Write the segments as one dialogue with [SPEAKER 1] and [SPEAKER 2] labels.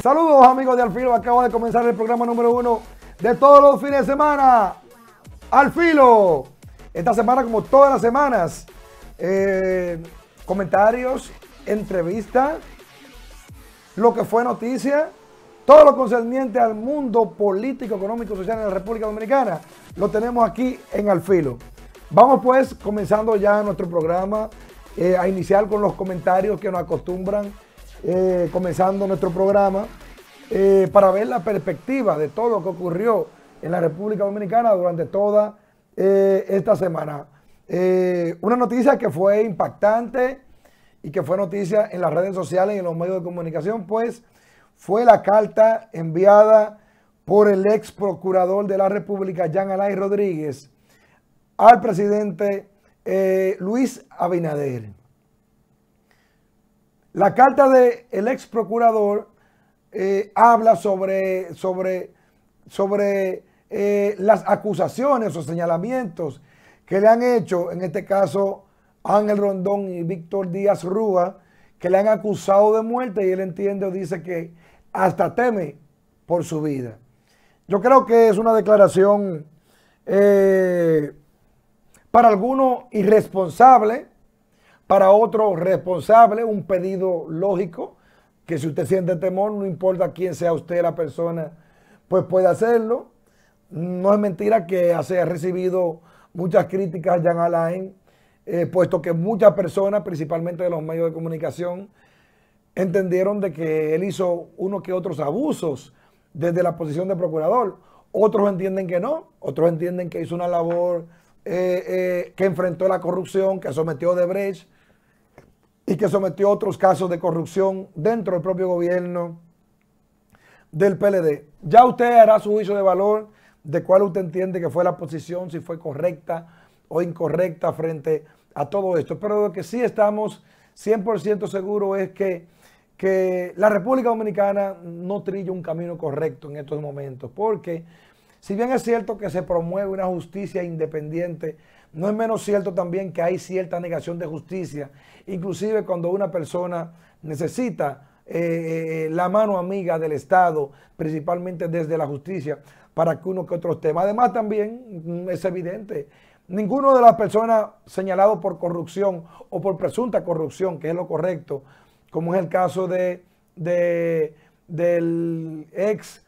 [SPEAKER 1] Saludos amigos de Alfilo, acabo de comenzar el programa número uno de todos los fines de semana. Alfilo, esta semana como todas las semanas, eh, comentarios, entrevistas, lo que fue noticia, todo lo concerniente al mundo político, económico, social en la República Dominicana, lo tenemos aquí en Alfilo. Vamos pues comenzando ya nuestro programa eh, a iniciar con los comentarios que nos acostumbran eh, comenzando nuestro programa eh, para ver la perspectiva de todo lo que ocurrió en la República Dominicana durante toda esta semana. una noticia que fue impactante y que fue noticia en las redes sociales y en los medios de comunicación, pues fue la carta enviada por el ex procurador de la República, Jean Alain Rodríguez, al presidente eh, Luis Abinader. La carta del ex procurador eh, habla sobre, sobre, sobre eh, las acusaciones o señalamientos que le han hecho, en este caso Ángel Rondón y Víctor Díaz Rúa, que le han acusado de muerte y él entiende o dice que hasta teme por su vida. Yo creo que es una declaración para algunos irresponsable, para otros responsable, un pedido lógico, que si usted siente temor, no importa quién sea usted la persona, pues puede hacerlo. No es mentira que se ha recibido muchas críticas Jan Alain, eh, puesto que muchas personas, principalmente de los medios de comunicación, entendieron de que él hizo unos que otros abusos desde la posición de procurador. Otros entienden que no, otros entienden que hizo una labor eh, eh, que enfrentó la corrupción, que sometió a Debrecht y que sometió otros casos de corrupción dentro del propio gobierno del PLD. Ya usted hará su juicio de valor de cuál usted entiende que fue la posición, si fue correcta o incorrecta frente a todo esto. Pero lo que sí estamos 100% seguros es que, que la República Dominicana no trilla un camino correcto en estos momentos, porque si bien es cierto que se promueve una justicia independiente, no es menos cierto también que hay cierta negación de justicia, inclusive cuando una persona necesita eh, eh, la mano amiga del Estado, principalmente desde la justicia, para que uno que otros temas. Además también mm, es evidente, ninguno de las personas señalado por corrupción o por presunta corrupción, que es lo correcto, como es el caso de del ex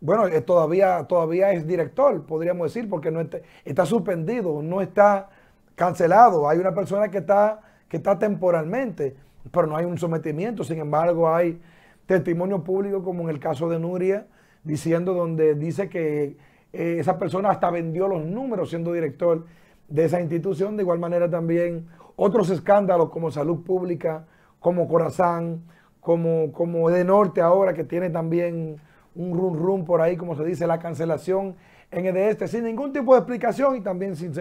[SPEAKER 1] bueno, eh, todavía, todavía es director, podríamos decir, porque no está, suspendido, no está cancelado. Hay una persona que está, que está temporalmente, pero no hay un sometimiento. Sin embargo, hay testimonio público, como en el caso de Nuria, diciendo donde dice que eh, esa persona hasta vendió los números siendo director de esa institución. De igual manera también otros escándalos como salud pública, como Corazán, como, como de Norte ahora, que tiene también un rum rum por ahí, como se dice, la cancelación en el este, sin ningún tipo de explicación y también sin,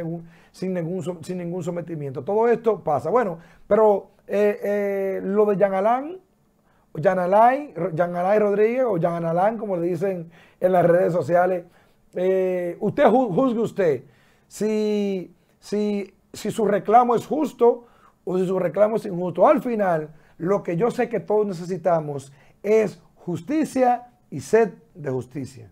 [SPEAKER 1] sin, ningún, sin ningún sometimiento. Todo esto pasa. Bueno, pero eh, eh, lo de Alain, Jean Alain Rodríguez o Alain, como le dicen en las redes sociales, eh, usted juzgue usted si, si su reclamo es justo o si su reclamo es injusto. Al final, lo que yo sé que todos necesitamos es justicia y sed de justicia.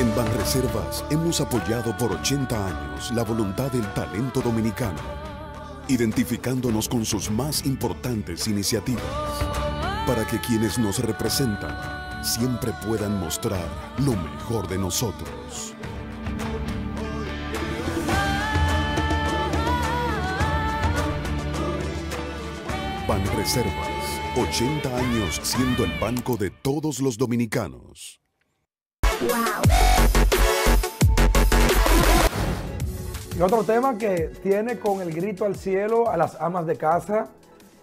[SPEAKER 2] En Banreservas hemos apoyado por 80 años la voluntad del talento dominicano identificándonos con sus más importantes iniciativas, para que quienes nos representan siempre puedan mostrar lo mejor de nosotros. Banreservas, 80 años siendo el banco de todos los dominicanos.
[SPEAKER 1] Y otro tema que tiene con el grito al cielo a las amas de casa,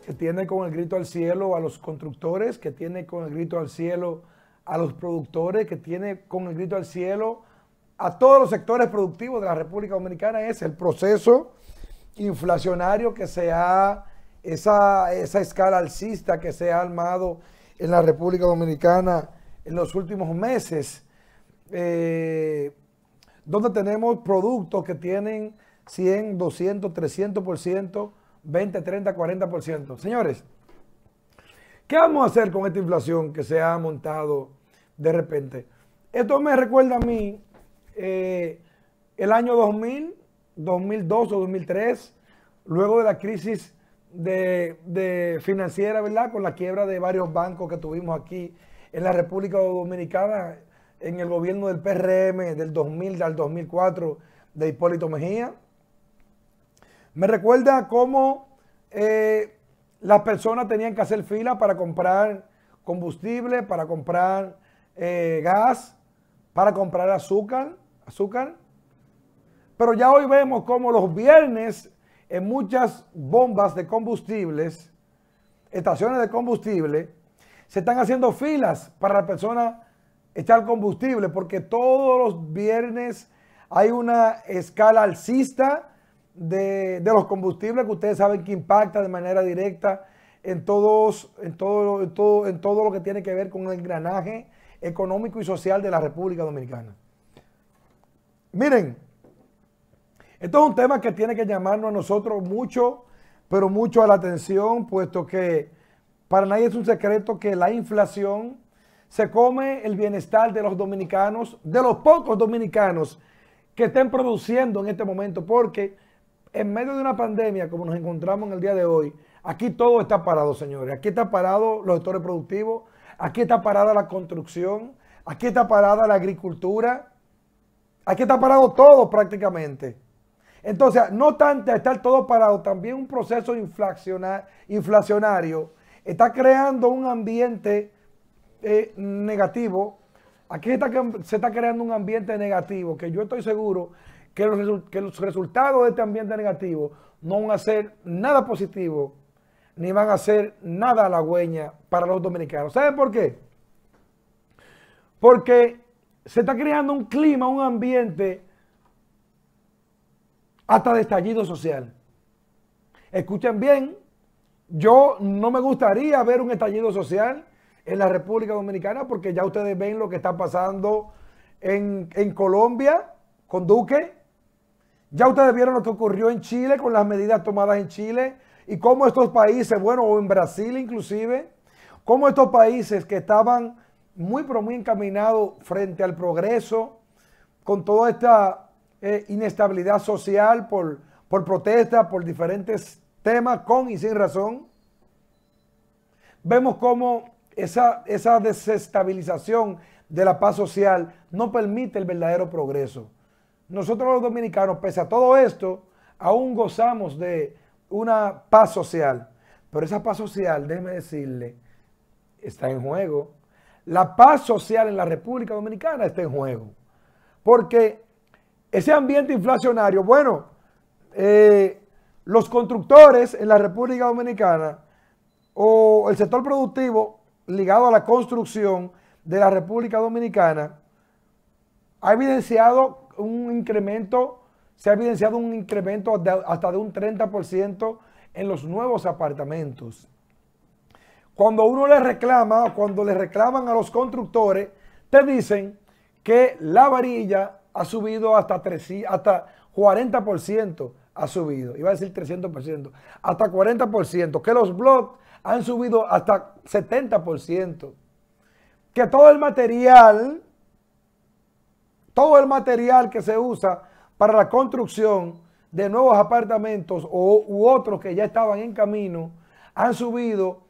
[SPEAKER 1] que tiene con el grito al cielo a los constructores, que tiene con el grito al cielo a los productores, que tiene con el grito al cielo a todos los sectores productivos de la República Dominicana, es el proceso inflacionario que se ha, esa, escala alcista que se ha armado en la República Dominicana en los últimos meses. Eh, donde tenemos productos que tienen 100, 200, 300%, 20, 30, 40%. Señores, ¿qué vamos a hacer con esta inflación que se ha montado de repente? Esto me recuerda a mí eh, el año 2000, 2002 o 2003, luego de la crisis de, financiera, ¿verdad? Con la quiebra de varios bancos que tuvimos aquí en la República Dominicana en el gobierno del PRM del 2000 al 2004 de Hipólito Mejía. Me recuerda cómo eh, las personas tenían que hacer fila para comprar combustible, para comprar eh, gas, para comprar azúcar, azúcar. Pero ya hoy vemos cómo los viernes en muchas bombas de combustibles, estaciones de combustible, se están haciendo filas para las personas el combustible, porque todos los viernes hay una escala alcista de, los combustibles que ustedes saben que impacta de manera directa en, todos, en, todo, en, todo, en todo lo que tiene que ver con el engranaje económico y social de la República Dominicana. Miren, esto es un tema que tiene que llamarnos a nosotros mucho, pero mucho a la atención, puesto que para nadie es un secreto que la inflación se come el bienestar de los dominicanos, de los pocos dominicanos que estén produciendo en este momento, porque en medio de una pandemia como nos encontramos en el día de hoy, aquí todo está parado, señores. Aquí está parado los sectores productivos, aquí está parada la construcción, aquí está parada la agricultura, aquí está parado todo prácticamente. Entonces, no tanto estar todo parado, también un proceso inflacionario está creando un ambiente eh, negativo, aquí se está creando un ambiente negativo que yo estoy seguro que los, que los resultados de este ambiente negativo no van a ser nada positivo ni van a ser nada halagüeña para los dominicanos. ¿Saben por qué? Porque se está creando un clima, un ambiente hasta de estallido social. Escuchen bien, yo no me gustaría ver un estallido social en la República Dominicana, porque ya ustedes ven lo que está pasando en, Colombia con Duque. Ya ustedes vieron lo que ocurrió en Chile con las medidas tomadas en Chile y cómo estos países, bueno, o en Brasil inclusive, cómo estos países que estaban muy, pero muy encaminados frente al progreso, con toda esta eh, inestabilidad social por, por protestas, por diferentes temas, con y sin razón, vemos cómo esa, desestabilización de la paz social no permite el verdadero progreso. Nosotros los dominicanos, pese a todo esto, aún gozamos de una paz social. Pero esa paz social, déjeme decirle, está en juego. La paz social en la República Dominicana está en juego. Porque ese ambiente inflacionario, bueno, eh, los constructores en la República Dominicana o el sector productivo ligado a la construcción de la República Dominicana, ha evidenciado un incremento, se ha evidenciado un incremento hasta de un 30% en los nuevos apartamentos. Cuando uno le reclama, cuando le reclaman a los constructores, te dicen que la varilla ha subido hasta, hasta 40% ha subido, iba a decir 300%, hasta 40%, que los blogs han subido hasta 70%, que todo el material, todo el material que se usa para la construcción de nuevos apartamentos o, u otros que ya estaban en camino, han subido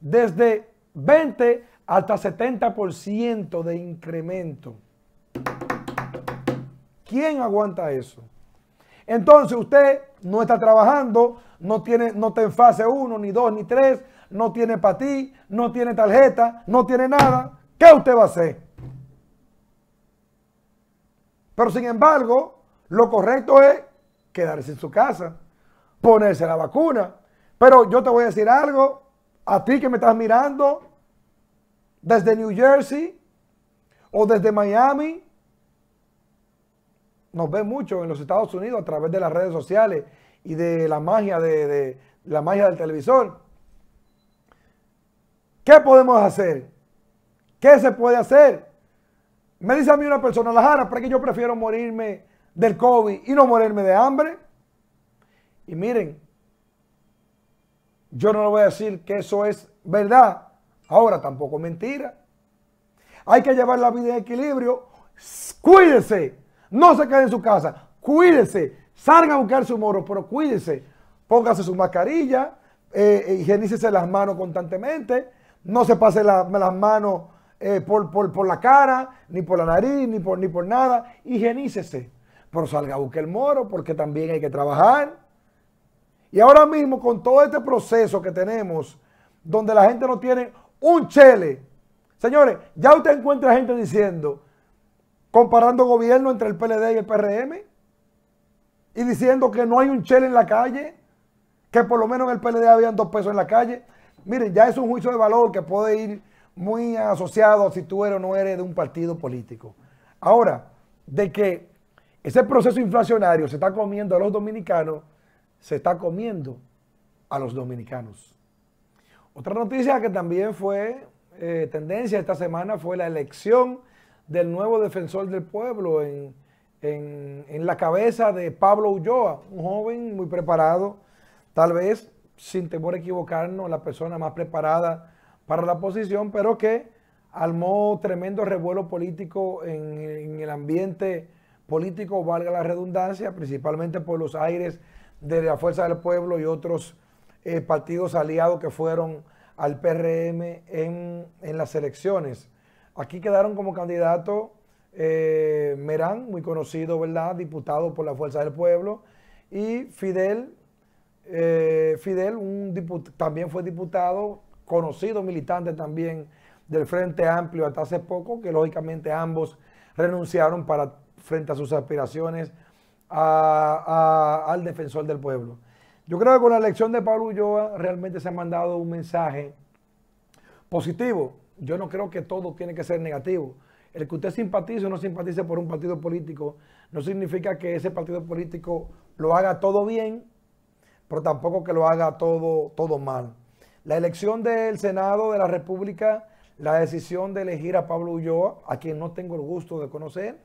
[SPEAKER 1] desde 20 hasta 70% de incremento. ¿Quién aguanta eso? Entonces usted no está trabajando, no, tiene, no está en fase 1, ni 2, ni 3, no tiene para ti, no tiene tarjeta, no tiene nada. ¿Qué usted va a hacer? Pero sin embargo, lo correcto es quedarse en su casa, ponerse la vacuna. Pero yo te voy a decir algo, a ti que me estás mirando desde New Jersey o desde Miami nos ve mucho en los Estados Unidos a través de las redes sociales y de la magia, de, la magia del televisor. ¿Qué podemos hacer? ¿Qué se puede hacer? Me dice a mí una persona, la jara, yo prefiero morirme del COVID y no morirme de hambre. Y miren, yo no le voy a decir que eso es verdad, ahora tampoco mentira. Hay que llevar la vida en equilibrio. Cuídense no se quede en su casa, cuídense, salga a buscar su moro, pero cuídense, póngase su mascarilla, eh, eh, higienícese las manos constantemente, no se pase las manos eh, por, por, la cara, ni por la nariz, ni por, ni por nada, higienícese, pero salga a buscar el moro porque también hay que trabajar. Y ahora mismo con todo este proceso que tenemos, donde la gente no tiene un chele, señores, ya usted encuentra gente diciendo, comparando gobierno entre el PLD y el PRM y diciendo que no hay un chel en la calle, que por lo menos en el PLD habían dos pesos en la calle. Miren, ya es un juicio de valor que puede ir muy asociado a si tú eres o no eres de un partido político. Ahora, de que ese proceso inflacionario se está comiendo a los dominicanos, se está comiendo a los dominicanos. Otra noticia que también fue eh, tendencia esta semana fue la elección del nuevo defensor del pueblo en, en, la cabeza de Pablo Ulloa, un joven muy preparado, tal vez sin temor a equivocarnos, la persona más preparada para la posición, pero que armó tremendo revuelo político en, el ambiente político, valga la redundancia, principalmente por los aires de la Fuerza del Pueblo y otros eh, partidos aliados que fueron al PRM en, en las elecciones. Aquí quedaron como candidato eh, Merán, muy conocido, ¿verdad? Diputado por la Fuerza del Pueblo. Y Fidel, eh, Fidel un también fue diputado, conocido militante también del Frente Amplio hasta hace poco, que lógicamente ambos renunciaron para, frente a sus aspiraciones al defensor del pueblo. Yo creo que con la elección de Pablo Ulloa realmente se ha mandado un mensaje positivo yo no creo que todo tiene que ser negativo. El que usted simpatice o no simpatice por un partido político no significa que ese partido político lo haga todo bien, pero tampoco que lo haga todo, todo mal. La elección del Senado de la República, la decisión de elegir a Pablo Ulloa, a quien no tengo el gusto de conocer,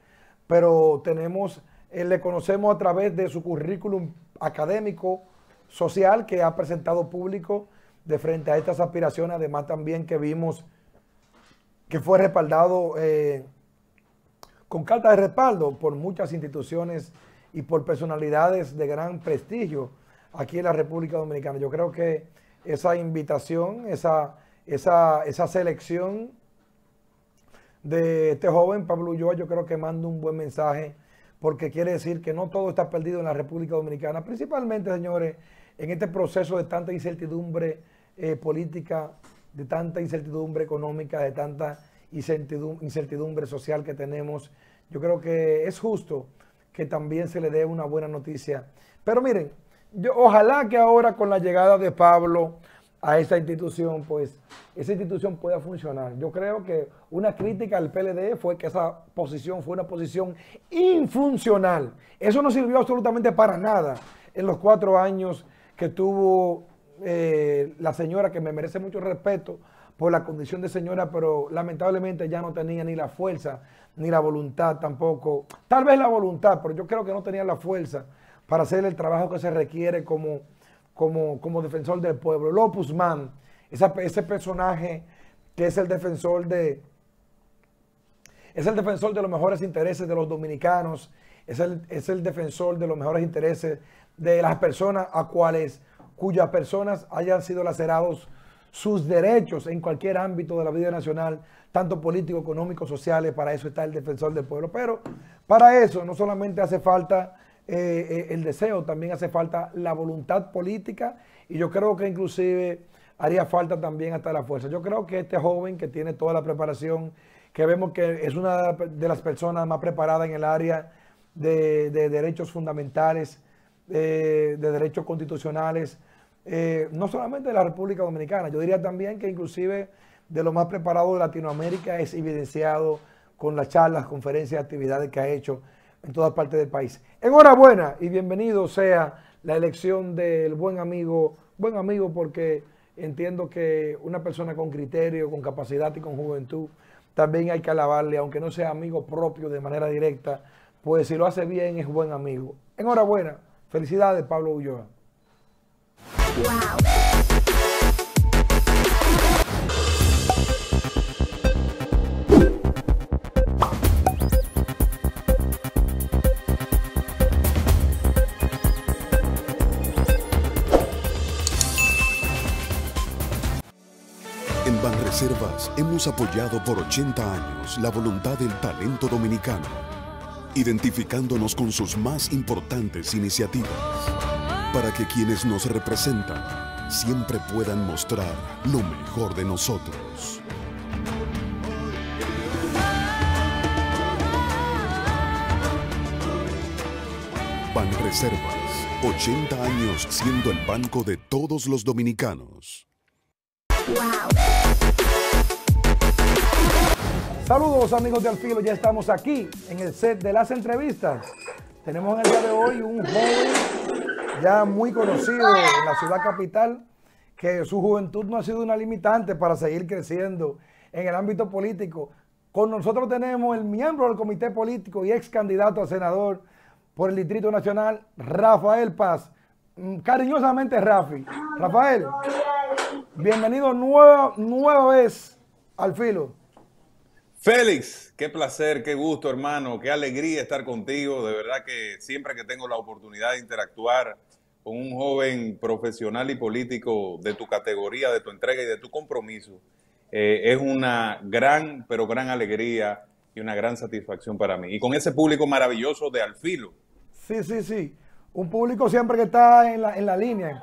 [SPEAKER 1] pero tenemos, eh, le conocemos a través de su currículum académico, social, que ha presentado público de frente a estas aspiraciones, además también que vimos que fue respaldado eh, con carta de respaldo por muchas instituciones y por personalidades de gran prestigio aquí en la República Dominicana. Yo creo que esa invitación, esa, esa, selección de este joven, Pablo Ulloa, yo creo que manda un buen mensaje porque quiere decir que no todo está perdido en la República Dominicana, principalmente, señores, en este proceso de tanta incertidumbre eh, política de tanta incertidumbre económica, de tanta incertidumbre, social que tenemos. Yo creo que es justo que también se le dé una buena noticia. Pero miren, yo, ojalá que ahora con la llegada de Pablo a esta institución, pues esa institución pueda funcionar. Yo creo que una crítica al PLD fue que esa posición fue una posición infuncional. Eso no sirvió absolutamente para nada en los cuatro años que tuvo eh, la señora que me merece mucho respeto por la condición de señora, pero lamentablemente ya no tenía ni la fuerza, ni la voluntad tampoco. Tal vez la voluntad, pero yo creo que no tenía la fuerza para hacer el trabajo que se requiere como, como, como defensor del pueblo. Lopus Man, ese personaje que es el defensor de... Es el defensor de los mejores intereses de los dominicanos, es el, es el defensor de los mejores intereses de las personas a cuales cuyas personas hayan sido lacerados sus derechos en cualquier ámbito de la vida nacional, tanto político, económico, sociales, para eso está el defensor del pueblo. Pero para eso no solamente hace falta eh, eh, el deseo, también hace falta la voluntad política y yo creo que inclusive haría falta también hasta la fuerza. Yo creo que este joven que tiene toda la preparación, que vemos que es una de las personas más preparadas en el área de, derechos fundamentales, eh, de derechos constitucionales, eh, no solamente de la República Dominicana, yo diría también que inclusive de lo más preparado de Latinoamérica es evidenciado con las charlas, conferencias, actividades que ha hecho en todas partes del país. Enhorabuena y bienvenido sea la elección del buen amigo, buen amigo porque entiendo que una persona con criterio, con capacidad y con juventud, también hay que alabarle, aunque no sea amigo propio de manera directa, pues si lo hace bien es buen amigo. Enhorabuena, felicidades Pablo Ulloa.
[SPEAKER 2] En Banreservas hemos apoyado por 80 años la voluntad del talento dominicano, identificándonos con sus más importantes iniciativas para que quienes nos representan siempre puedan mostrar lo mejor de nosotros. Reservas 80 años siendo el banco de todos los dominicanos.
[SPEAKER 1] Saludos amigos de Alfilo, ya estamos aquí en el set de las entrevistas. Tenemos en el día de hoy un joven ya muy conocido en la ciudad capital, que su juventud no ha sido una limitante para seguir creciendo en el ámbito político. Con nosotros tenemos el miembro del comité político y ex candidato a senador por el Distrito Nacional, Rafael Paz. Mm, cariñosamente, Rafi. Rafael, bienvenido nueva, nueva vez al filo.
[SPEAKER 3] Félix, qué placer, qué gusto, hermano, qué alegría estar contigo. De verdad que siempre que tengo la oportunidad de interactuar con un joven profesional y político de tu categoría, de tu entrega y de tu compromiso, eh, es una gran, pero gran alegría y una gran satisfacción para mí. Y con ese público maravilloso de Alfilo.
[SPEAKER 1] Sí, sí, sí. Un público siempre que está en la, en la línea.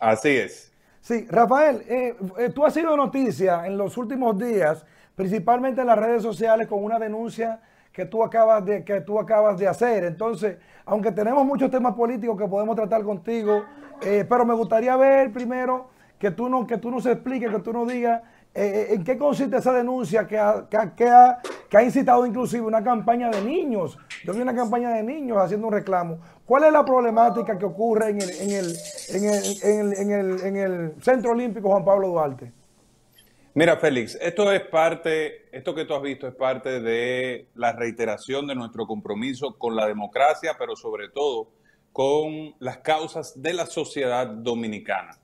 [SPEAKER 3] Así es.
[SPEAKER 1] Sí, Rafael, eh, eh, tú has sido noticia en los últimos días, principalmente en las redes sociales, con una denuncia que tú acabas de, que tú acabas de hacer. Entonces, aunque tenemos muchos temas políticos que podemos tratar contigo, eh, pero me gustaría ver primero que tú, no, que tú nos expliques, que tú nos digas en qué consiste esa denuncia que ha, que, ha, que ha incitado inclusive una campaña de niños. Yo una campaña de niños haciendo un reclamo. ¿Cuál es la problemática que ocurre en el, en el, Centro Olímpico Juan Pablo Duarte?
[SPEAKER 3] Mira, Félix, esto es parte, esto que tú has visto es parte de la reiteración de nuestro compromiso con la democracia, pero sobre todo con las causas de la sociedad dominicana.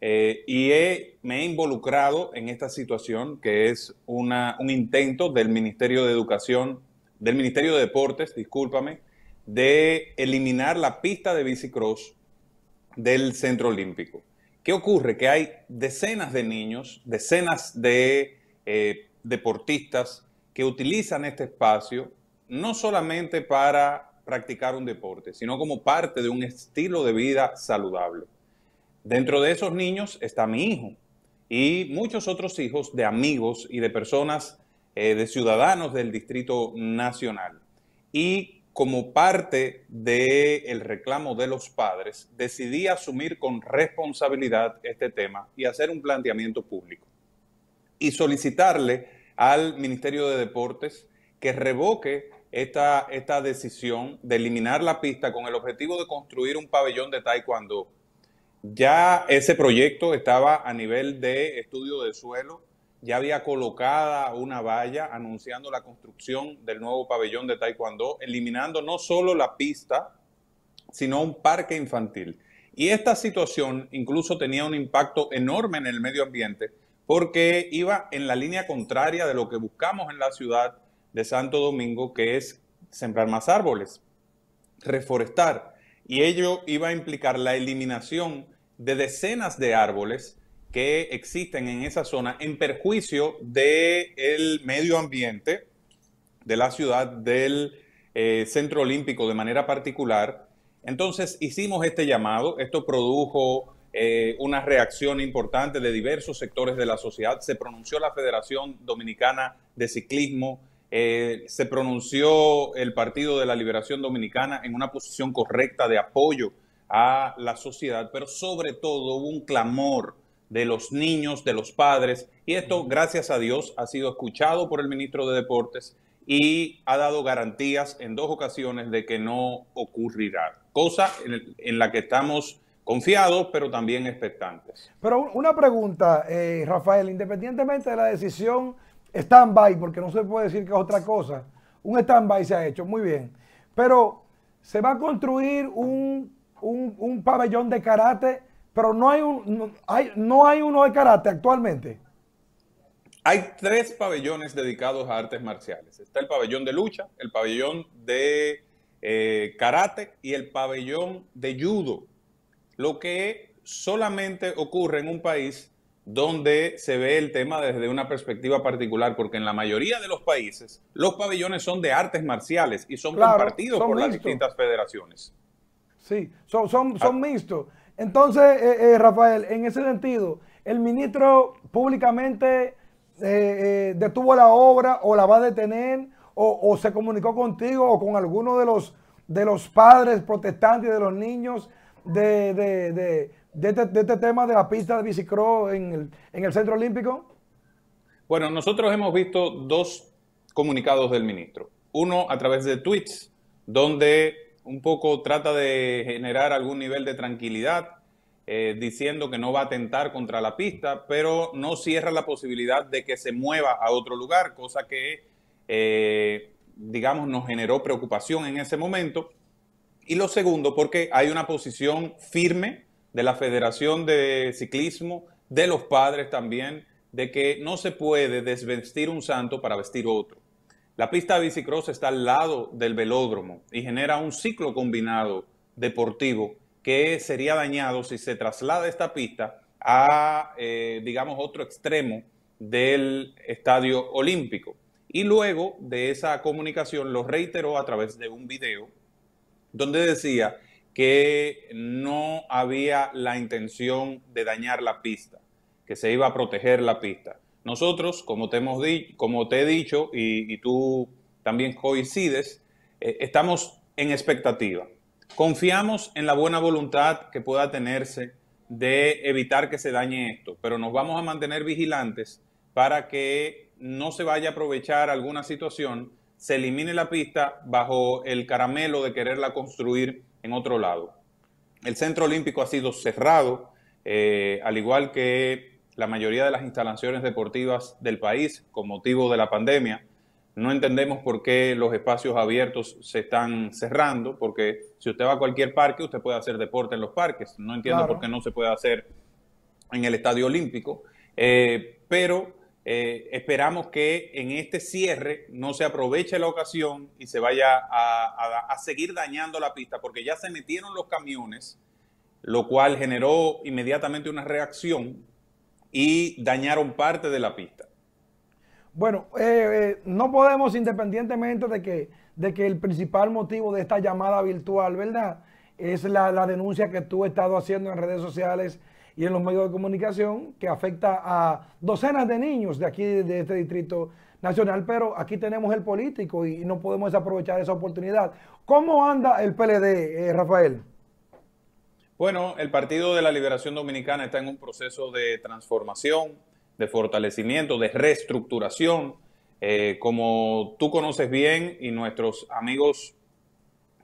[SPEAKER 3] Eh, y me he involucrado en esta situación, que es un intento del Ministerio de Educación, del Ministerio de Deportes, discúlpame, de eliminar la pista de bicicross del Centro Olímpico. ¿Qué ocurre? Que hay decenas de niños, decenas de eh, deportistas que utilizan este espacio no solamente para practicar un deporte, sino como parte de un estilo de vida saludable. Dentro de esos niños está mi hijo y muchos otros hijos de amigos y de personas, eh, de ciudadanos del Distrito Nacional. Y como parte del reclamo de los padres, decidí asumir con responsabilidad este tema y hacer un planteamiento público y solicitarle al Ministerio de Deportes que revoque esta, esta decisión de eliminar la pista con el objetivo de construir un pabellón de taekwondo. Ya ese proyecto estaba a nivel de estudio de suelo, ya había colocada una valla anunciando la construcción del nuevo pabellón de Taekwondo, eliminando no solo la pista, sino un parque infantil. Y esta situación incluso tenía un impacto enorme en el medio ambiente porque iba en la línea contraria de lo que buscamos en la ciudad de Santo Domingo, que es sembrar más árboles, reforestar. Y ello iba a implicar la eliminación de decenas de árboles que existen en esa zona en perjuicio del medio ambiente de la ciudad, del eh, Centro Olímpico de manera particular. Entonces hicimos este llamado, esto produjo eh, una reacción importante de diversos sectores de la sociedad, se pronunció la Federación Dominicana de Ciclismo, eh, se pronunció el Partido de la Liberación Dominicana en una posición correcta de apoyo a la sociedad, pero sobre todo hubo un clamor de los niños, de los padres. Y esto, gracias a Dios, ha sido escuchado por el ministro de Deportes y ha dado garantías en dos ocasiones de que no ocurrirá, cosa en, la que estamos confiados, pero también expectantes.
[SPEAKER 1] Pero una pregunta, eh, Rafael, independientemente de la decisión stand-by, porque no se puede decir que es otra cosa, un stand-by se ha hecho, muy bien, pero se va a construir un pabellón de karate pero no hay, un, hay, no hay uno de karate actualmente.
[SPEAKER 3] Hay tres pabellones dedicados a artes marciales. Está el pabellón de lucha, el pabellón de eh, karate y el pabellón de judo. Lo que solamente ocurre en un país donde se ve el tema desde una perspectiva particular, porque en la mayoría de los países los pabellones son de artes marciales y son compartidos por las distintas federaciones.
[SPEAKER 1] Sí, son, son, son ah. mixtos. Entonces, eh, eh, Rafael, en ese sentido, el ministro públicamente eh, detuvo la obra o la va a detener o, se comunicó contigo o con alguno de los, de los padres protestantes de los niños este, de, este, tema de la pista de bicicleta en el, en el Centro Olímpico.
[SPEAKER 3] Bueno, nosotros hemos visto dos comunicados del ministro. Uno a través de tweets, donde un poco trata de generar algún nivel de tranquilidad, eh, diciendo que no va a atentar contra la pista, pero no cierra la posibilidad de que se mueva a otro lugar, cosa que, eh, digamos, nos generó preocupación en ese momento. Y lo segundo, porque hay una posición firme de la Federación de Ciclismo, de los padres también, de que no se puede desvestir un santo para vestir otro. La pista de bicicross está al lado del velódromo y genera un ciclo combinado deportivo que sería dañado si se traslada esta pista a, eh, digamos, otro extremo del estadio olímpico. Y luego de esa comunicación lo reiteró a través de un video donde decía que no había la intención de dañar la pista, que se iba a proteger la pista. Nosotros, como te, hemos di como te he dicho y, tú también coincides, eh, estamos en expectativa. Confiamos en la buena voluntad que pueda tenerse de evitar que se dañe esto, pero nos vamos a mantener vigilantes para que no se vaya a aprovechar alguna situación, se elimine la pista bajo el caramelo de quererla construir en otro lado. El Centro Olímpico ha sido cerrado, eh, al igual que la mayoría de las instalaciones deportivas del país con motivo de la pandemia. No entendemos por qué los espacios abiertos se están cerrando, porque si usted va a cualquier parque, usted puede hacer deporte en los parques. No entiendo por qué no se puede hacer en el Estadio Olímpico, eh, pero eh, esperamos que en este cierre no se aproveche la ocasión y se vaya a seguir dañando la pista, porque ya se metieron los camiones, lo cual generó inmediatamente una reacción y dañaron parte de la pista.
[SPEAKER 1] Bueno, eh, eh, no podemos, independientemente de que, de que el principal motivo de esta llamada virtual, ¿verdad? Es la, denuncia que tú has estado haciendo en redes sociales y en los medios de comunicación que afecta a docenas de niños de aquí, de este distrito nacional, pero aquí tenemos el político y no podemos desaprovechar esa oportunidad. ¿Cómo anda el PLD, eh, Rafael?
[SPEAKER 3] Bueno, el Partido de la Liberación Dominicana está en un proceso de transformación, de fortalecimiento, de reestructuración. Eh, como tú conoces bien y nuestros amigos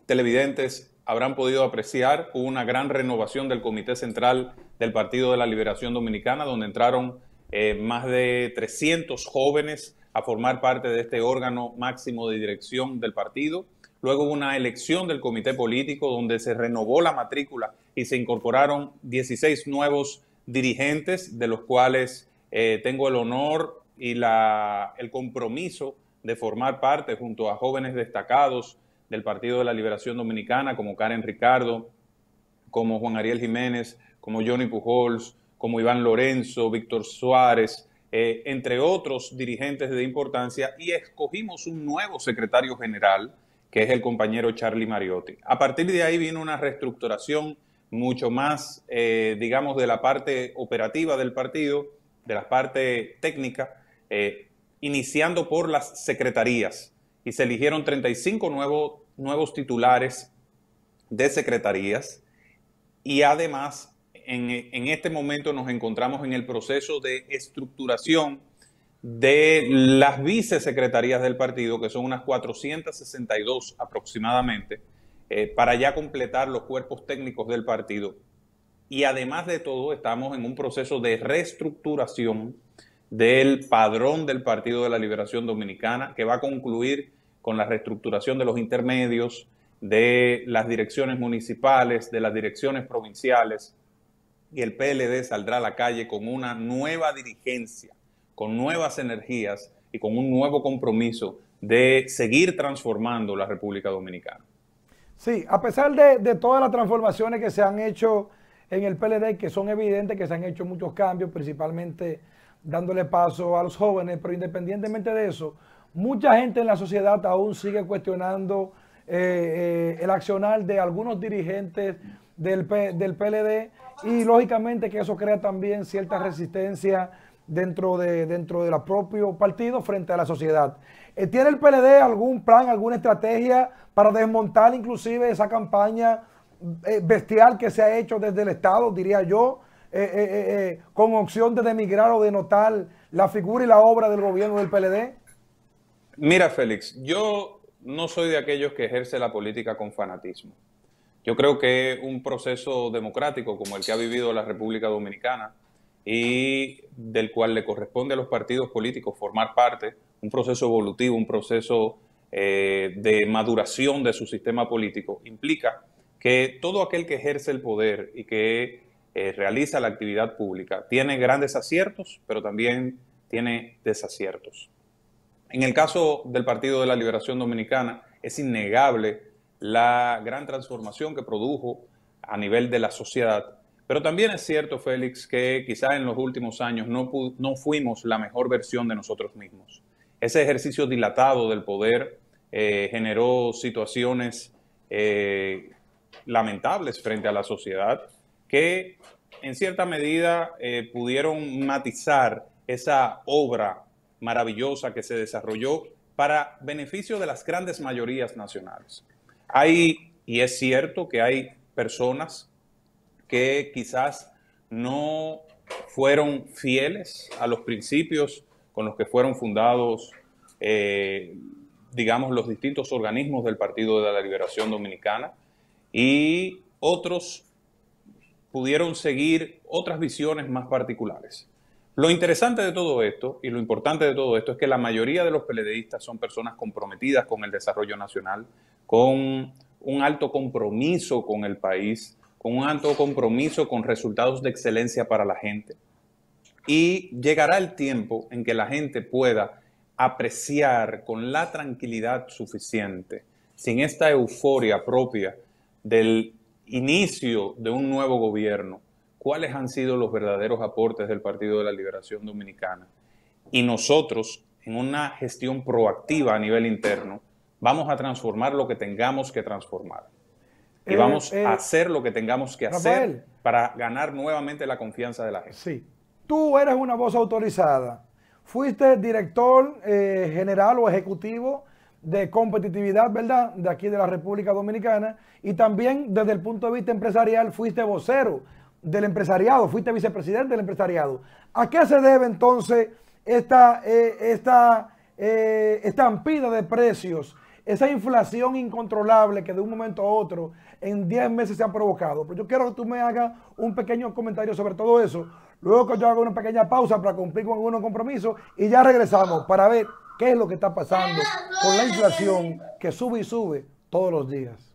[SPEAKER 3] televidentes habrán podido apreciar, hubo una gran renovación del Comité Central del Partido de la Liberación Dominicana, donde entraron eh, más de 300 jóvenes a formar parte de este órgano máximo de dirección del partido. Luego hubo una elección del comité político donde se renovó la matrícula y se incorporaron 16 nuevos dirigentes, de los cuales eh, tengo el honor y el compromiso de formar parte junto a jóvenes destacados del Partido de la Liberación Dominicana, como Karen Ricardo, como Juan Ariel Jiménez, como Johnny Pujols, como Iván Lorenzo, Víctor Suárez, eh, entre otros dirigentes de importancia, y escogimos un nuevo secretario general que es el compañero Charlie Mariotti. A partir de ahí vino una reestructuración mucho más, eh, digamos, de la parte operativa del partido, de la parte técnica, eh, iniciando por las secretarías. Y se eligieron 35 nuevos, nuevos titulares de secretarías. Y además, en, en este momento nos encontramos en el proceso de estructuración de las vicesecretarías del partido, que son unas 462 aproximadamente, eh, para ya completar los cuerpos técnicos del partido. Y además de todo, estamos en un proceso de reestructuración del padrón del Partido de la Liberación Dominicana, que va a concluir con la reestructuración de los intermedios, de las direcciones municipales, de las direcciones provinciales, y el PLD saldrá a la calle con una nueva dirigencia con nuevas energías y con un nuevo compromiso de seguir transformando la República Dominicana.
[SPEAKER 1] Sí, a pesar de, todas las transformaciones que se han hecho en el PLD, que son evidentes que se han hecho muchos cambios, principalmente dándole paso a los jóvenes, pero independientemente de eso, mucha gente en la sociedad aún sigue cuestionando eh, eh, el accionar de algunos dirigentes del, del PLD y lógicamente que eso crea también cierta resistencia dentro de dentro del propio partido frente a la sociedad. Eh, ¿Tiene el PLD algún plan, alguna estrategia para desmontar inclusive esa campaña eh, bestial que se ha hecho desde el Estado, diría yo, eh, con opción de demigrar o denotar la figura y la obra del gobierno del PLD?
[SPEAKER 3] Mira, Félix, yo no soy de aquellos que ejerce la política con fanatismo. Yo creo que un proceso democrático como el que ha vivido la República Dominicana, y del cual le corresponde a los partidos políticos formar parte, un proceso evolutivo, un proceso eh, de maduración de su sistema político, implica que todo aquel que ejerce el poder y que eh, realiza la actividad pública tiene grandes aciertos, pero también tiene desaciertos. En el caso del Partido de la Liberación Dominicana, es innegable la gran transformación que produjo a nivel de la sociedad pero también es cierto, Félix, que quizás en los últimos años no, fuimos la mejor versión de nosotros mismos. Ese ejercicio dilatado del poder eh, generó situaciones eh, lamentables frente a la sociedad que en cierta medida eh, pudieron matizar esa obra maravillosa que se desarrolló para beneficio de las grandes mayorías nacionales. Hay, y es cierto que hay personas que quizás no fueron fieles a los principios con los que fueron fundados, eh, digamos, los distintos organismos del Partido de la Liberación Dominicana y otros pudieron seguir otras visiones más particulares. Lo interesante de todo esto y lo importante de todo esto es que la mayoría de los peledeístas son personas comprometidas con el desarrollo nacional, con un alto compromiso con el país, con un alto compromiso con resultados de excelencia para la gente. Y llegará el tiempo en que la gente pueda apreciar con la tranquilidad suficiente, sin esta euforia propia del inicio de un nuevo gobierno, cuáles han sido los verdaderos aportes del Partido de la Liberación Dominicana. Y nosotros, en una gestión proactiva a nivel interno, vamos a transformar lo que tengamos que transformar y eh, vamos a eh, hacer lo que tengamos que hacer para ganar nuevamente la confianza de la gente. Sí.
[SPEAKER 1] Tú eres una voz autorizada. Fuiste director eh, general o ejecutivo de competitividad, ¿verdad? De aquí de la República Dominicana. Y también desde el punto de vista empresarial fuiste vocero del empresariado, fuiste vicepresidente del empresariado. ¿A qué se debe entonces esta, esta estampida de precios? esa inflación incontrolable que de un momento a otro en 10 meses se ha provocado. Pero yo quiero que tú me hagas un pequeño comentario sobre todo eso. Luego que yo haga una pequeña pausa para cumplir con algunos compromisos y ya regresamos para ver qué es lo que está pasando con la inflación que sube y sube todos los días.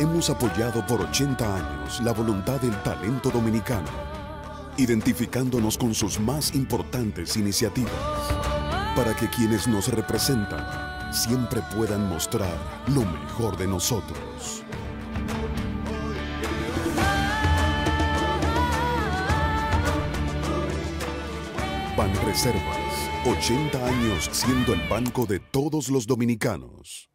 [SPEAKER 2] hemos apoyado por 80 años la voluntad del talento dominicano, identificándonos con sus más importantes iniciativas, para que quienes nos representan siempre puedan mostrar lo mejor de nosotros. Pan Reservas, 80 años siendo el banco de todos los dominicanos.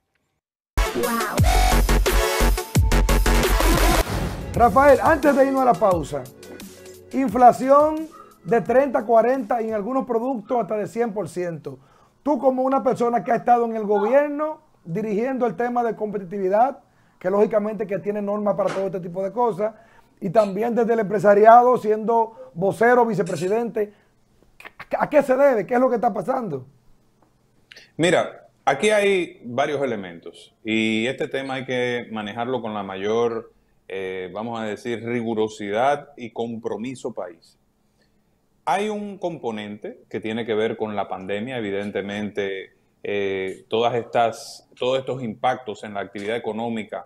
[SPEAKER 1] Rafael, antes de irnos a la pausa, inflación de 30, 40 y en algunos productos hasta de 100%. Tú como una persona que ha estado en el gobierno dirigiendo el tema de competitividad, que lógicamente que tiene normas para todo este tipo de cosas, y también desde el empresariado siendo vocero, vicepresidente, ¿a qué se debe? ¿Qué es lo que está pasando?
[SPEAKER 3] Mira, aquí hay varios elementos y este tema hay que manejarlo con la mayor eh, vamos a decir, rigurosidad y compromiso país. Hay un componente que tiene que ver con la pandemia, evidentemente, eh, todas estas, todos estos impactos en la actividad económica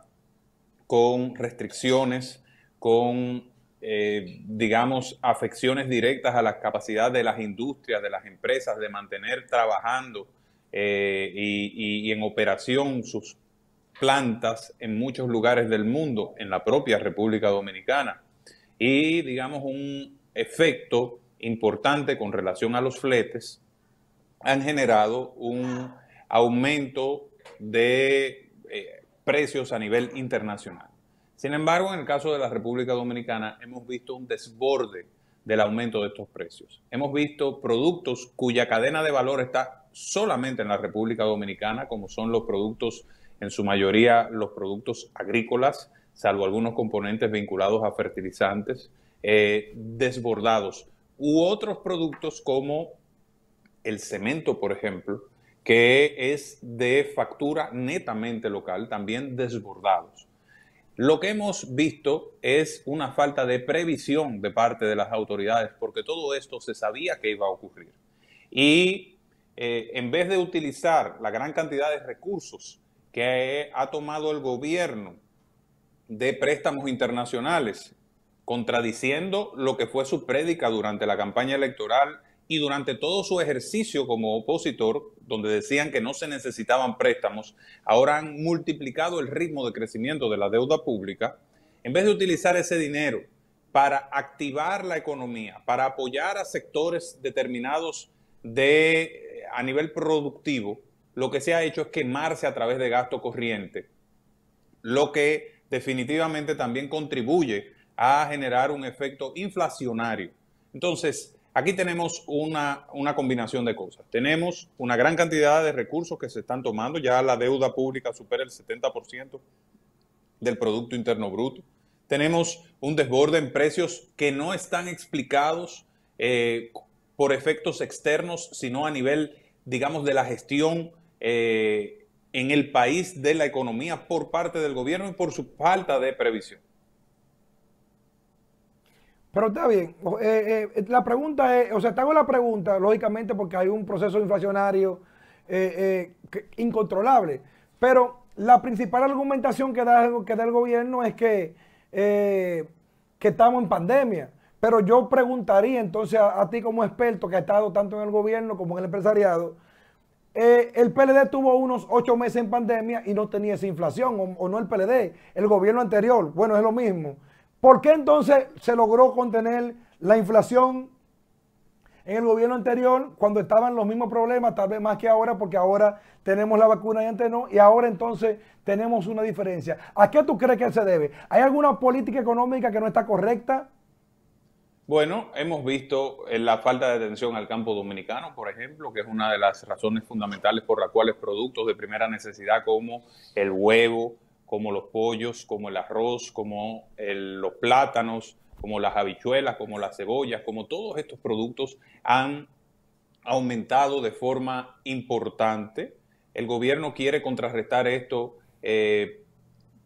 [SPEAKER 3] con restricciones, con, eh, digamos, afecciones directas a la capacidad de las industrias, de las empresas, de mantener trabajando y, y, en operación sus plantas en muchos lugares del mundo, en la propia República Dominicana. Y digamos un efecto importante con relación a los fletes, han generado un aumento de eh, precios a nivel internacional. Sin embargo, en el caso de la República Dominicana hemos visto un desborde del aumento de estos precios. Hemos visto productos cuya cadena de valor está solamente en la República Dominicana, como son los productos en su mayoría los productos agrícolas, salvo algunos componentes vinculados a fertilizantes, eh, desbordados, u otros productos como el cemento, por ejemplo, que es de factura netamente local, también desbordados. Lo que hemos visto es una falta de previsión de parte de las autoridades, porque todo esto se sabía que iba a ocurrir. Y eh, en vez de utilizar la gran cantidad de recursos que ha tomado el gobierno de préstamos internacionales, contradiciendo lo que fue su prédica durante la campaña electoral y durante todo su ejercicio como opositor, donde decían que no se necesitaban préstamos, ahora han multiplicado el ritmo de crecimiento de la deuda pública, en vez de utilizar ese dinero para activar la economía, para apoyar a sectores determinados de, eh, a nivel productivo, lo que se ha hecho es quemarse a través de gasto corriente, lo que definitivamente también contribuye a generar un efecto inflacionario. Entonces, aquí tenemos una, combinación de cosas. Tenemos una gran cantidad de recursos que se están tomando, ya la deuda pública supera el 70% del Producto Interno Bruto. Tenemos un desborde en precios que no están explicados eh, por efectos externos, sino a nivel, digamos, de la gestión eh, en el país de la economía por parte del gobierno y por su falta de previsión.
[SPEAKER 1] Pero está bien, eh, eh, la pregunta es, o sea, te hago la pregunta, lógicamente, porque hay un proceso inflacionario incontrolable, pero la principal argumentación que da, que da el gobierno es que, que estamos en pandemia. Pero yo preguntaría entonces a, ti como experto que ha estado tanto en el gobierno como en el empresariado, eh, el PLD tuvo unos ocho meses en pandemia y no tenía esa inflación, o, no el PLD, el gobierno anterior. Bueno, es lo mismo. ¿Por qué entonces se logró contener la inflación en el gobierno anterior cuando estaban los mismos problemas, tal vez más que ahora, porque ahora tenemos la vacuna y antes no, y ahora entonces tenemos una diferencia? ¿A qué tú crees que se debe? ¿Hay alguna política económica que no está correcta?
[SPEAKER 3] Bueno, hemos visto eh, la falta de atención al campo dominicano, por ejemplo, que es una de las razones fundamentales por las cuales productos de primera necesidad como el huevo, como los pollos, como el arroz, como los plátanos, como las habichuelas, como las cebollas, como todos estos productos han aumentado de forma importante. El gobierno quiere contrarrestar esto eh,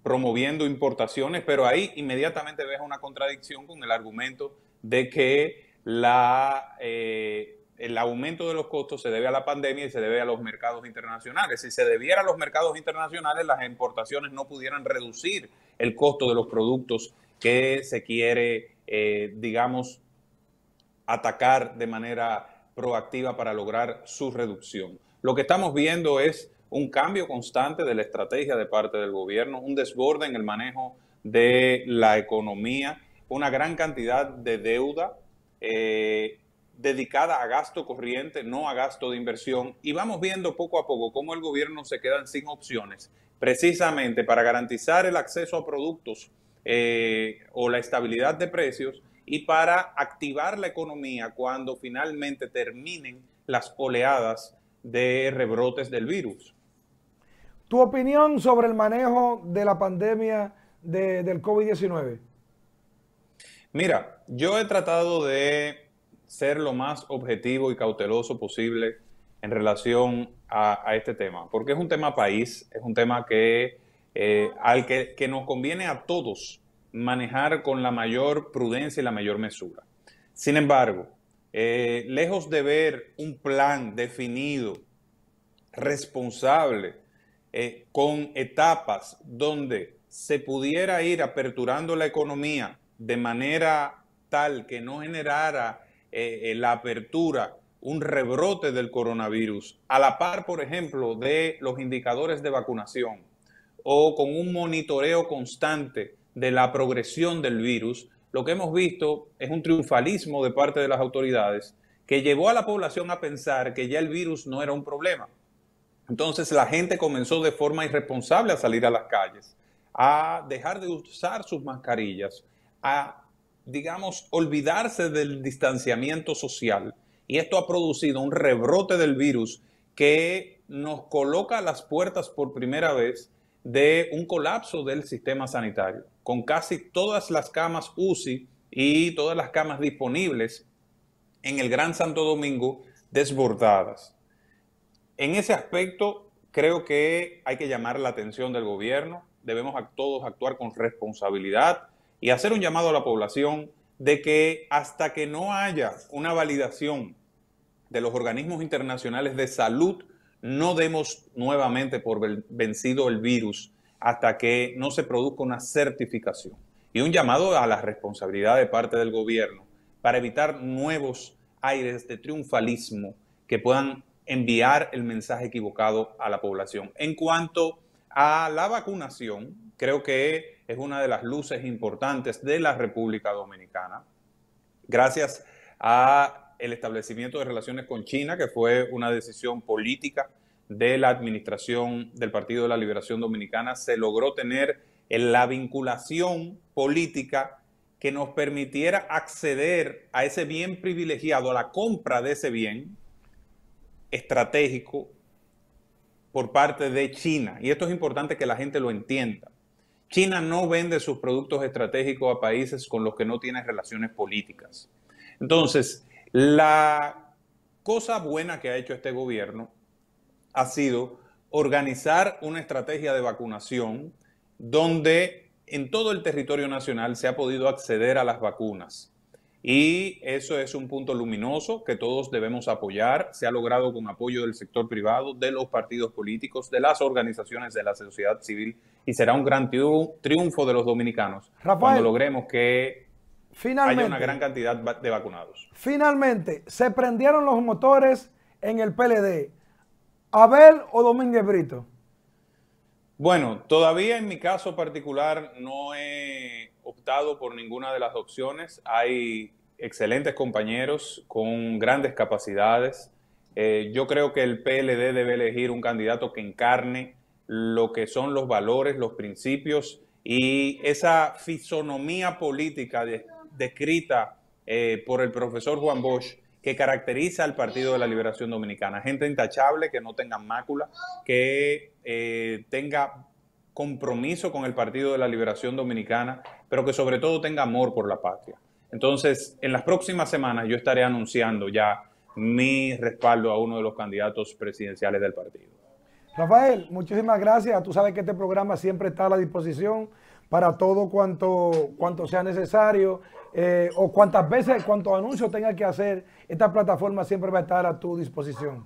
[SPEAKER 3] promoviendo importaciones, pero ahí inmediatamente ves una contradicción con el argumento de que la, eh, el aumento de los costos se debe a la pandemia y se debe a los mercados internacionales. Si se debiera a los mercados internacionales, las importaciones no pudieran reducir el costo de los productos que se quiere, eh, digamos, atacar de manera proactiva para lograr su reducción. Lo que estamos viendo es un cambio constante de la estrategia de parte del gobierno, un desborde en el manejo de la economía una gran cantidad de deuda eh, dedicada a gasto corriente, no a gasto de inversión, y vamos viendo poco a poco cómo el gobierno se queda sin opciones, precisamente para garantizar el acceso a productos eh, o la estabilidad de precios y para activar la economía cuando finalmente terminen las oleadas de rebrotes del virus.
[SPEAKER 1] Tu opinión sobre el manejo de la pandemia del COVID-19.
[SPEAKER 3] Mira, yo he tratado de ser lo más objetivo y cauteloso posible en relación a, este tema, porque es un tema país, es un tema que, eh, al que, nos conviene a todos manejar con la mayor prudencia y la mayor mesura. Sin embargo, eh, lejos de ver un plan definido, responsable, eh, con etapas donde se pudiera ir aperturando la economía de manera tal que no generara eh, eh, la apertura, un rebrote del coronavirus, a la par, por ejemplo, de los indicadores de vacunación o con un monitoreo constante de la progresión del virus, lo que hemos visto es un triunfalismo de parte de las autoridades que llevó a la población a pensar que ya el virus no era un problema. Entonces la gente comenzó de forma irresponsable a salir a las calles, a dejar de usar sus mascarillas, a, digamos, olvidarse del distanciamiento social. Y esto ha producido un rebrote del virus que nos coloca a las puertas por primera vez de un colapso del sistema sanitario, con casi todas las camas UCI y todas las camas disponibles en el Gran Santo Domingo desbordadas. En ese aspecto, creo que hay que llamar la atención del gobierno, debemos todos actuar con responsabilidad, y hacer un llamado a la población de que hasta que no haya una validación de los organismos internacionales de salud, no demos nuevamente por vencido el virus hasta que no se produzca una certificación. Y un llamado a la responsabilidad de parte del gobierno para evitar nuevos aires de triunfalismo que puedan enviar el mensaje equivocado a la población. En cuanto a la vacunación, creo que es una de las luces importantes de la República Dominicana. Gracias a el establecimiento de relaciones con China, que fue una decisión política de la administración del Partido de la Liberación Dominicana, se logró tener eh, la vinculación política que nos permitiera acceder a ese bien privilegiado, a la compra de ese bien estratégico por parte de China. Y esto es importante que la gente lo entienda. China no vende sus productos estratégicos a países con los que no tiene relaciones políticas. Entonces, la cosa buena que ha hecho este gobierno ha sido organizar una estrategia de vacunación donde en todo el territorio nacional se ha podido acceder a las vacunas. Y eso es un punto luminoso que todos debemos apoyar. Se ha logrado con apoyo del sector privado, de los partidos políticos, de las organizaciones de la sociedad civil y será un gran triunfo de los dominicanos cuando logremos que haya una gran cantidad de vacunados.
[SPEAKER 1] Finalmente, se prendieron los motores en el PLD. ¿Abel o Domínguez Brito?
[SPEAKER 3] Bueno, todavía en mi caso particular no he optado por ninguna de las opciones. Hay excelentes compañeros con grandes capacidades. Eh, yo creo que el PLD debe elegir un candidato que encarne lo que son los valores, los principios y esa fisonomía política descrita eh, por el profesor Juan Bosch que caracteriza al Partido de la Liberación Dominicana. Gente intachable, que no tenga mácula, que eh, tenga compromiso con el Partido de la Liberación Dominicana pero que sobre todo tenga amor por la patria. Entonces, en las próximas semanas yo estaré anunciando ya mi respaldo a uno de los candidatos presidenciales del partido.
[SPEAKER 1] Rafael, muchísimas gracias. Tú sabes que este programa siempre está a la disposición para todo cuanto, cuanto sea necesario eh, o cuantas veces, cuantos anuncios tenga que hacer. Esta plataforma siempre va a estar a tu disposición.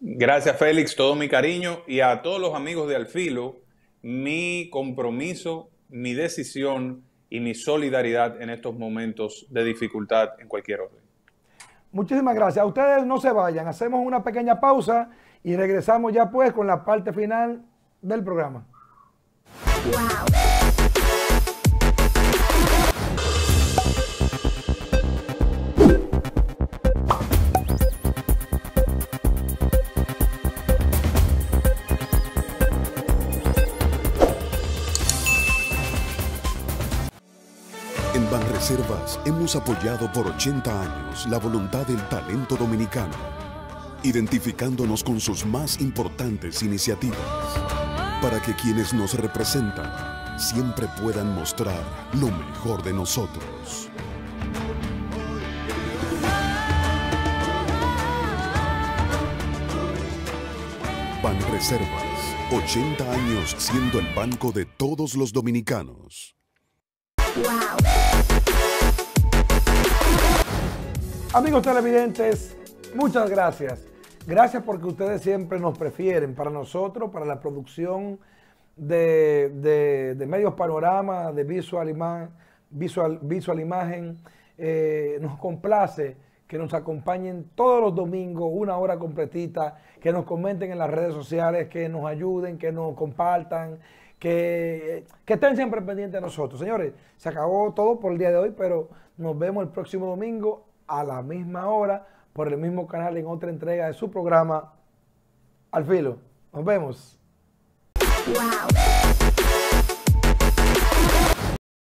[SPEAKER 3] Gracias, Félix. Todo mi cariño y a todos los amigos de Alfilo, mi compromiso mi decisión y mi solidaridad en estos momentos de dificultad en cualquier orden.
[SPEAKER 1] Muchísimas gracias. A ustedes no se vayan. Hacemos una pequeña pausa y regresamos ya pues con la parte final del programa.
[SPEAKER 2] En Banreservas hemos apoyado por 80 años la voluntad del talento dominicano, identificándonos con sus más importantes iniciativas, para que quienes nos representan siempre puedan mostrar lo mejor de nosotros. Banreservas, 80 años siendo el banco de todos los dominicanos.
[SPEAKER 1] Amigos televidentes, muchas gracias. Gracias porque ustedes siempre nos prefieren para nosotros, para la producción de, medios panorama, de visual, visual, visual imagen. Eh, nos complace que nos acompañen todos los domingos, una hora completita, que nos comenten en las redes sociales, que nos ayuden, que nos compartan, que, estén siempre pendientes de nosotros. Señores, se acabó todo por el día de hoy, pero nos vemos el próximo domingo a la misma hora por el mismo canal en otra entrega de su programa Al Filo. Nos vemos.